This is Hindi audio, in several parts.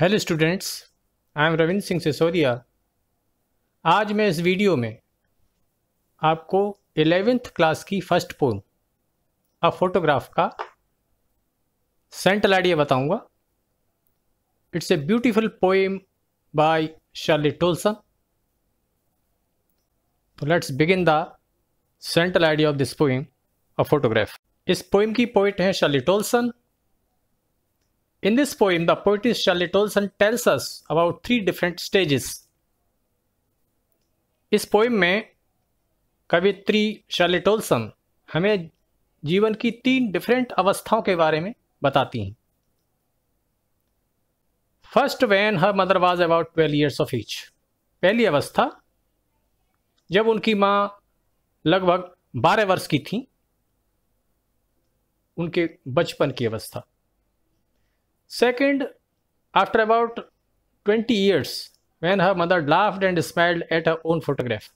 Hello students I am Ravindra Singh Sisodia आज मैं इस वीडियो में आपको एलेवेंथ क्लास की फर्स्ट पोम अ फोटोग्राफ का सेंटल आइडिया बताऊंगा it's a beautiful poem by Shirley Toulson तो let's begin the central idea of this poem a photograph इस पोएम की पोइट हैं Shirley Toulson In this poem, the poetess Charlotte Tolson tells us about three different stages. इस पोइम में कवित्री शर्ली टोल्सन हमें जीवन की तीन डिफरेंट अवस्थाओं के बारे में बताती हैं first when her mother was about twelve years of each पहली अवस्था जब उनकी माँ लगभग बारह वर्ष की थी उनके बचपन की अवस्था Second, after about 20 years, when her mother laughed and smiled at her own photograph.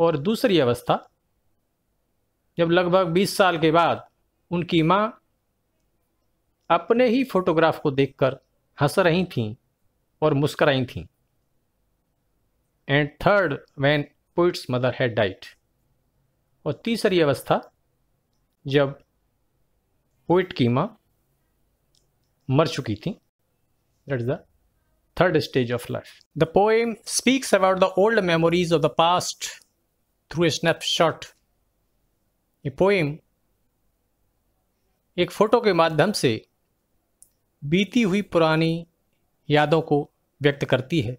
और दूसरी अवस्था जब लगभग 20 साल के बाद उनकी माँ अपने ही फोटोग्राफ को देखकर हंस रही थी और मुस्कराई थी and third when poet's mother had died और तीसरी अवस्था जब पोइट की माँ मर चुकी थी that is the third stage of life the poem speaks about the old memories of the past through a snapshot ये पोएम एक फोटो के माध्यम से बीती हुई पुरानी यादों को व्यक्त करती है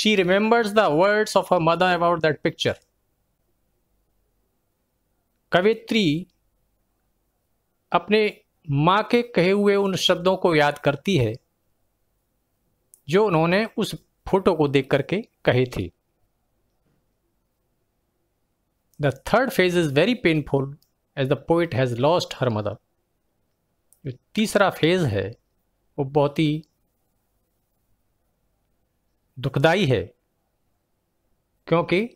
she remembers the words of a mother about that picture कवित्री अपने माँ के कहे हुए उन शब्दों को याद करती है जो उन्होंने उस फोटो को देख करके कहे थे the third phase is very painful as the poet has lost her mother जो तीसरा फेज है वो बहुत ही दुखदाई है क्योंकि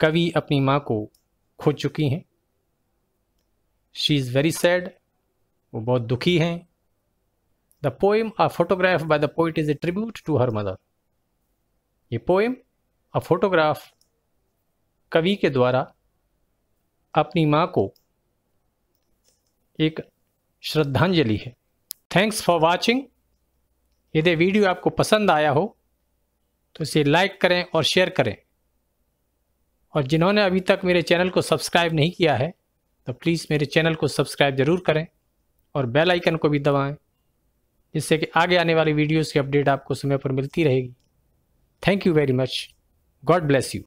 कवि अपनी माँ को खो चुकी हैं शी इज़ वेरी सैड वो बहुत दुखी हैं the poem a photograph by the poet is a tribute to her mother ये पोइम अ फोटोग्राफ कवि के द्वारा अपनी माँ को एक श्रद्धांजलि है थैंक्स फॉर वॉचिंग यदि वीडियो आपको पसंद आया हो तो इसे लाइक करें और शेयर करें और जिन्होंने अभी तक मेरे चैनल को सब्सक्राइब नहीं किया है तो प्लीज़ मेरे चैनल को सब्सक्राइब ज़रूर करें और बेल आइकन को भी दबाएं जिससे कि आगे आने वाली वीडियोस की अपडेट आपको समय पर मिलती रहेगी thank you very much God bless you